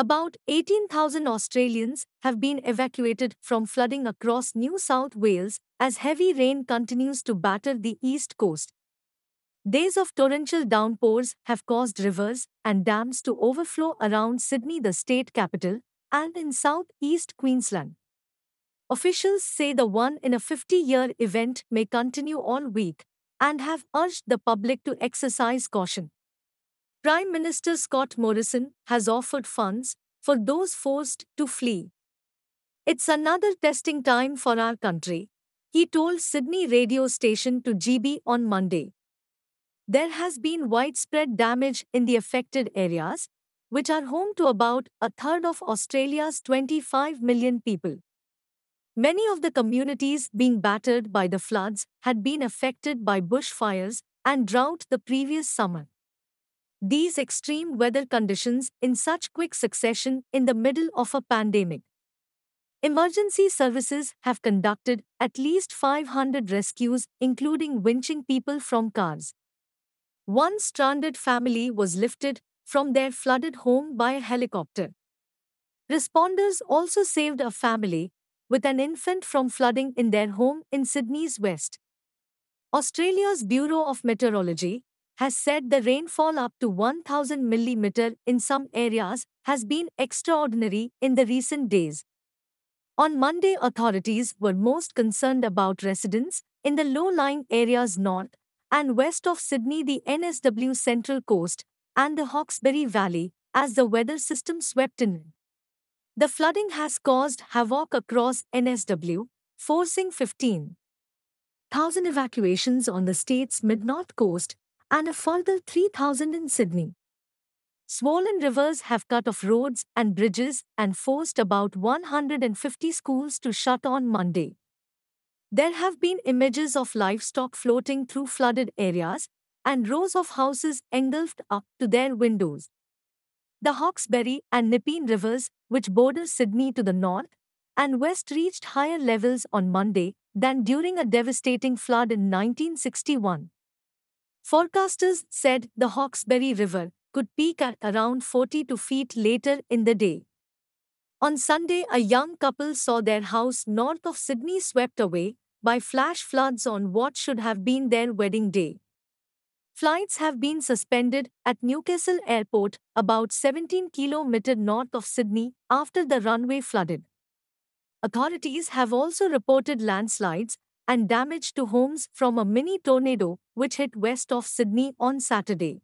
About 18,000 Australians have been evacuated from flooding across New South Wales as heavy rain continues to batter the east coast. Days of torrential downpours have caused rivers and dams to overflow around Sydney, the state capital, and in southeast Queensland. Officials say the one in a 50 year event may continue all week and have urged the public to exercise caution. Prime Minister Scott Morrison has offered funds for those forced to flee. It's another testing time for our country, he told Sydney radio station to GB on Monday. There has been widespread damage in the affected areas, which are home to about a third of Australia's 25 million people. Many of the communities being battered by the floods had been affected by bushfires and drought the previous summer these extreme weather conditions in such quick succession in the middle of a pandemic. Emergency services have conducted at least 500 rescues, including winching people from cars. One stranded family was lifted from their flooded home by a helicopter. Responders also saved a family with an infant from flooding in their home in Sydney's west. Australia's Bureau of Meteorology has said the rainfall up to 1000 mm in some areas has been extraordinary in the recent days. On Monday, authorities were most concerned about residents in the low lying areas north and west of Sydney, the NSW Central Coast, and the Hawkesbury Valley as the weather system swept in. The flooding has caused havoc across NSW, forcing 15,000 evacuations on the state's mid north coast and a further 3,000 in Sydney. Swollen rivers have cut off roads and bridges and forced about 150 schools to shut on Monday. There have been images of livestock floating through flooded areas and rows of houses engulfed up to their windows. The Hawkesbury and Nepean rivers, which border Sydney to the north and west, reached higher levels on Monday than during a devastating flood in 1961. Forecasters said the Hawkesbury River could peak at around 42 feet later in the day. On Sunday, a young couple saw their house north of Sydney swept away by flash floods on what should have been their wedding day. Flights have been suspended at Newcastle Airport, about 17 km north of Sydney, after the runway flooded. Authorities have also reported landslides and damage to homes from a mini tornado which hit west of Sydney on Saturday.